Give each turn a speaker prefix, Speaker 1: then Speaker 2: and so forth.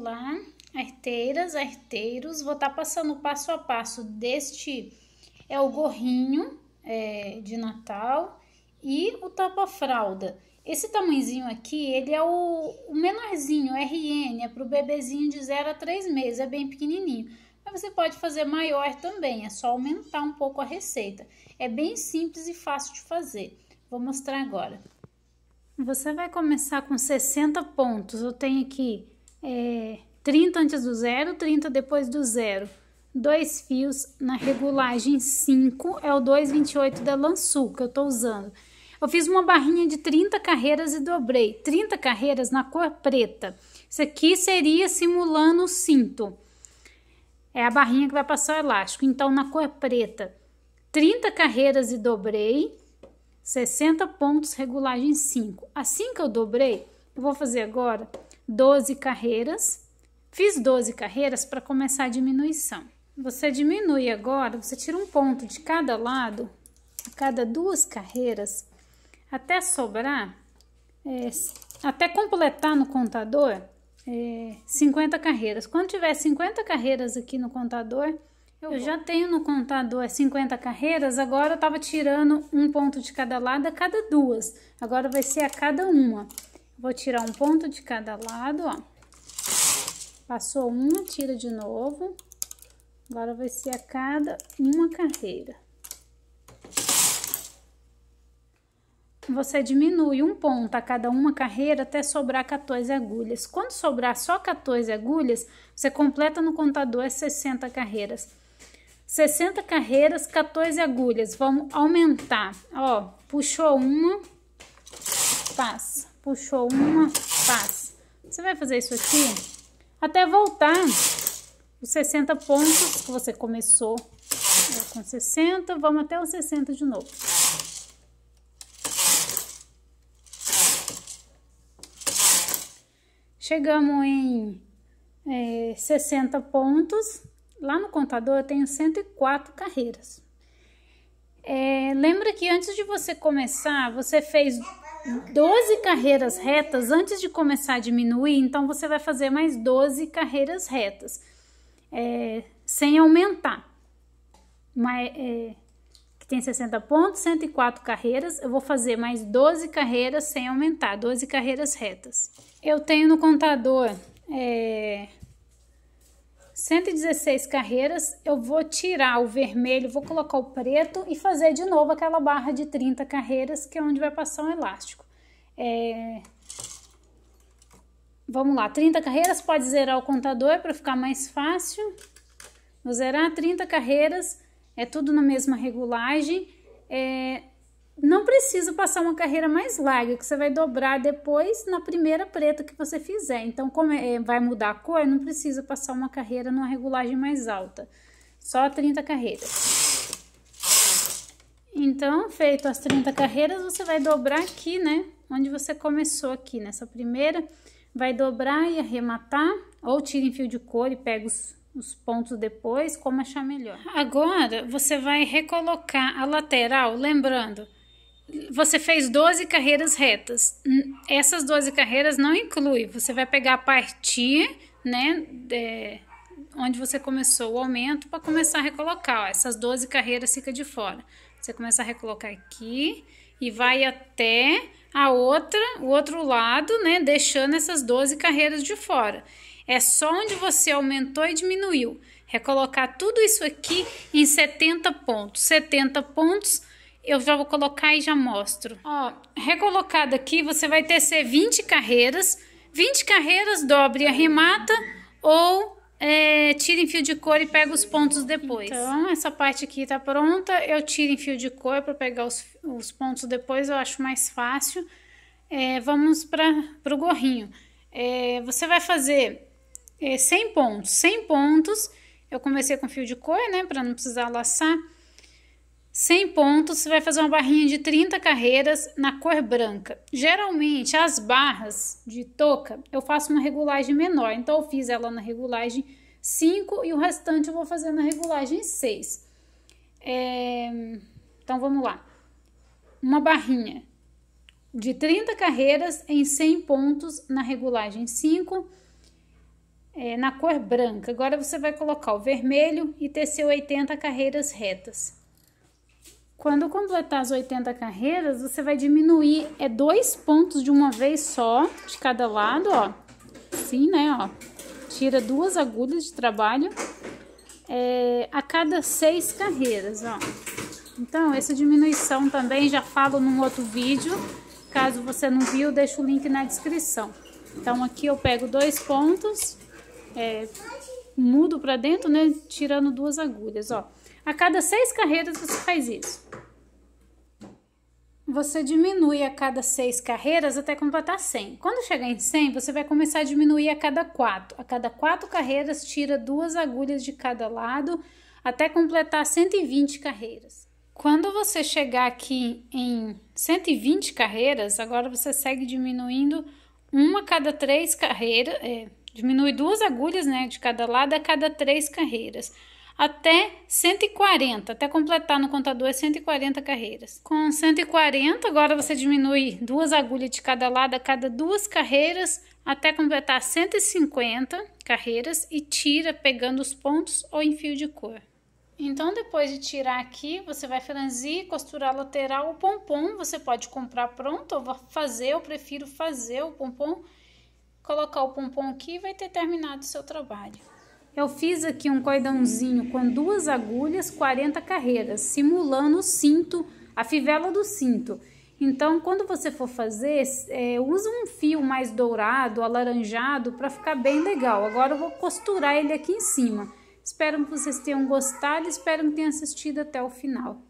Speaker 1: lá, arteiras, arteiros, vou estar tá passando passo a passo deste é o gorrinho é, de Natal e o tapa-fralda. Esse tamanhozinho aqui, ele é o, o menorzinho, RN, é para o bebezinho de 0 a 3 meses, é bem pequenininho. Mas você pode fazer maior também, é só aumentar um pouco a receita. É bem simples e fácil de fazer. Vou mostrar agora. Você vai começar com 60 pontos. Eu tenho aqui é, 30 antes do zero, 30 depois do zero. Dois fios na regulagem 5 é o 228 da Lançu que eu tô usando. Eu fiz uma barrinha de 30 carreiras e dobrei 30 carreiras na cor preta. Isso aqui seria simulando o cinto. É a barrinha que vai passar o elástico. Então, na cor preta, 30 carreiras e dobrei, 60 pontos, regulagem 5. Assim que eu dobrei, eu vou fazer agora 12 carreiras. Fiz 12 carreiras para começar a diminuição. Você diminui agora, você tira um ponto de cada lado, a cada duas carreiras, até sobrar, é, até completar no contador é, 50 carreiras. Quando tiver 50 carreiras aqui no contador, eu, eu já tenho no contador 50 carreiras, agora eu estava tirando um ponto de cada lado a cada duas. Agora vai ser a cada uma. Vou tirar um ponto de cada lado, ó. Passou uma, tira de novo. Agora vai ser a cada uma carreira. Você diminui um ponto a cada uma carreira até sobrar 14 agulhas. Quando sobrar só 14 agulhas, você completa no contador as 60 carreiras. 60 carreiras, 14 agulhas. Vamos aumentar. Ó, puxou uma, passa puxou uma, faz. Você vai fazer isso aqui até voltar os 60 pontos que você começou né, com 60, vamos até os 60 de novo. Chegamos em é, 60 pontos. Lá no contador eu tenho 104 carreiras. É, lembra que antes de você começar, você fez 12 carreiras retas antes de começar a diminuir, então você vai fazer mais 12 carreiras retas, é, sem aumentar. Mas, é, que tem 60 pontos, 104 carreiras, eu vou fazer mais 12 carreiras sem aumentar, 12 carreiras retas. Eu tenho no contador é, 116 carreiras, eu vou tirar o vermelho, vou colocar o preto e fazer de novo aquela barra de 30 carreiras, que é onde vai passar um elástico. É... Vamos lá, 30 carreiras, pode zerar o contador para ficar mais fácil. Vou zerar 30 carreiras, é tudo na mesma regulagem. É não precisa passar uma carreira mais larga, que você vai dobrar depois na primeira preta que você fizer. Então, como é, vai mudar a cor, não precisa passar uma carreira numa regulagem mais alta. Só 30 carreiras. Então, feito as 30 carreiras, você vai dobrar aqui, né? Onde você começou aqui, nessa primeira. Vai dobrar e arrematar, ou tira em fio de cor e pega os, os pontos depois, como achar melhor. Agora, você vai recolocar a lateral, lembrando você fez 12 carreiras retas. Essas 12 carreiras não inclui. Você vai pegar a partir, né? de onde você começou o aumento para começar a recolocar. Ó, essas 12 carreiras fica de fora. Você começa a recolocar aqui e vai até a outra, o outro lado, né? Deixando essas 12 carreiras de fora. É só onde você aumentou e diminuiu. Recolocar tudo isso aqui em 70 pontos. 70 pontos eu já vou colocar e já mostro. Ó, recolocado aqui, você vai tecer 20 carreiras. 20 carreiras, dobre e arremata ou é, tira em fio de cor e pega os pontos depois. Então, essa parte aqui tá pronta. Eu tiro em fio de cor para pegar os, os pontos depois, eu acho mais fácil. É, vamos para o gorrinho. É, você vai fazer é, 100 pontos. 100 pontos, eu comecei com fio de cor, né, para não precisar laçar. 100 pontos, você vai fazer uma barrinha de 30 carreiras na cor branca. Geralmente, as barras de touca, eu faço uma regulagem menor. Então, eu fiz ela na regulagem 5 e o restante eu vou fazer na regulagem 6. É... Então, vamos lá. Uma barrinha de 30 carreiras em 100 pontos na regulagem 5, é, na cor branca. Agora, você vai colocar o vermelho e tecer 80 carreiras retas. Quando completar as 80 carreiras, você vai diminuir é dois pontos de uma vez só, de cada lado, ó. Sim, né, ó. Tira duas agulhas de trabalho é, a cada seis carreiras, ó. Então, essa diminuição também já falo num outro vídeo. Caso você não viu, deixa o link na descrição. Então, aqui eu pego dois pontos, é, mudo para dentro, né? Tirando duas agulhas, ó. A cada seis carreiras você faz isso. Você diminui a cada seis carreiras até completar 100. Quando chegar em 100, você vai começar a diminuir a cada quatro. A cada quatro carreiras, tira duas agulhas de cada lado até completar 120 carreiras. Quando você chegar aqui em 120 carreiras, agora você segue diminuindo uma a cada três carreiras. É, Diminui duas agulhas né, de cada lado a cada três carreiras. Até 140, até completar no contador 140 é carreiras. Com 140, agora você diminui duas agulhas de cada lado a cada duas carreiras até completar 150 carreiras e tira pegando os pontos ou em fio de cor. Então, depois de tirar aqui, você vai franzir, costurar lateral. O pompom você pode comprar pronto ou fazer, eu prefiro fazer o pompom colocar o pompom aqui e vai ter terminado o seu trabalho. Eu fiz aqui um cordãozinho com duas agulhas, 40 carreiras, simulando o cinto, a fivela do cinto. Então, quando você for fazer, é, usa um fio mais dourado, alaranjado, para ficar bem legal. Agora eu vou costurar ele aqui em cima. Espero que vocês tenham gostado, e espero que tenham assistido até o final.